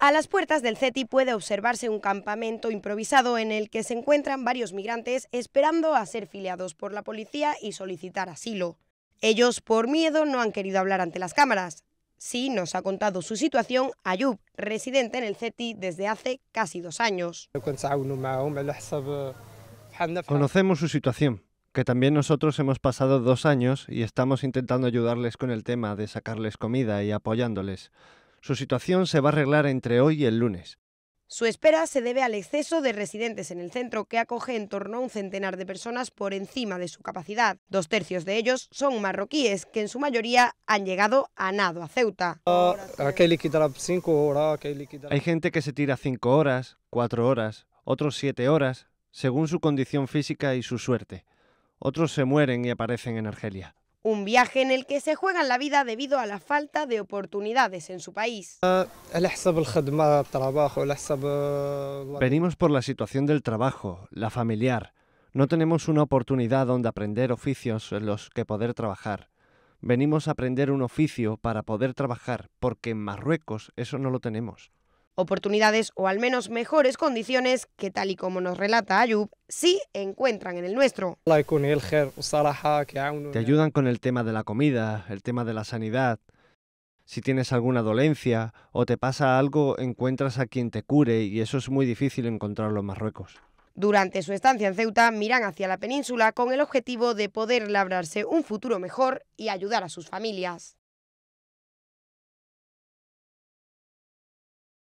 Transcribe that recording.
A las puertas del CETI puede observarse un campamento improvisado en el que se encuentran varios migrantes esperando a ser filiados por la policía y solicitar asilo. Ellos, por miedo, no han querido hablar ante las cámaras. Sí nos ha contado su situación Ayub, residente en el CETI desde hace casi dos años. Conocemos su situación, que también nosotros hemos pasado dos años y estamos intentando ayudarles con el tema de sacarles comida y apoyándoles. Su situación se va a arreglar entre hoy y el lunes. Su espera se debe al exceso de residentes en el centro, que acoge en torno a un centenar de personas por encima de su capacidad. Dos tercios de ellos son marroquíes, que en su mayoría han llegado a nado a Ceuta. Hay gente que se tira cinco horas, cuatro horas, otros siete horas, según su condición física y su suerte. Otros se mueren y aparecen en Argelia. Un viaje en el que se juegan la vida debido a la falta de oportunidades en su país. Eh, Venimos por la situación del trabajo, la familiar. No tenemos una oportunidad donde aprender oficios en los que poder trabajar. Venimos a aprender un oficio para poder trabajar, porque en Marruecos eso no lo tenemos. Oportunidades o al menos mejores condiciones que tal y como nos relata Ayub, sí encuentran en el nuestro. Te ayudan con el tema de la comida, el tema de la sanidad. Si tienes alguna dolencia o te pasa algo, encuentras a quien te cure y eso es muy difícil encontrarlo en Marruecos. Durante su estancia en Ceuta miran hacia la península con el objetivo de poder labrarse un futuro mejor y ayudar a sus familias.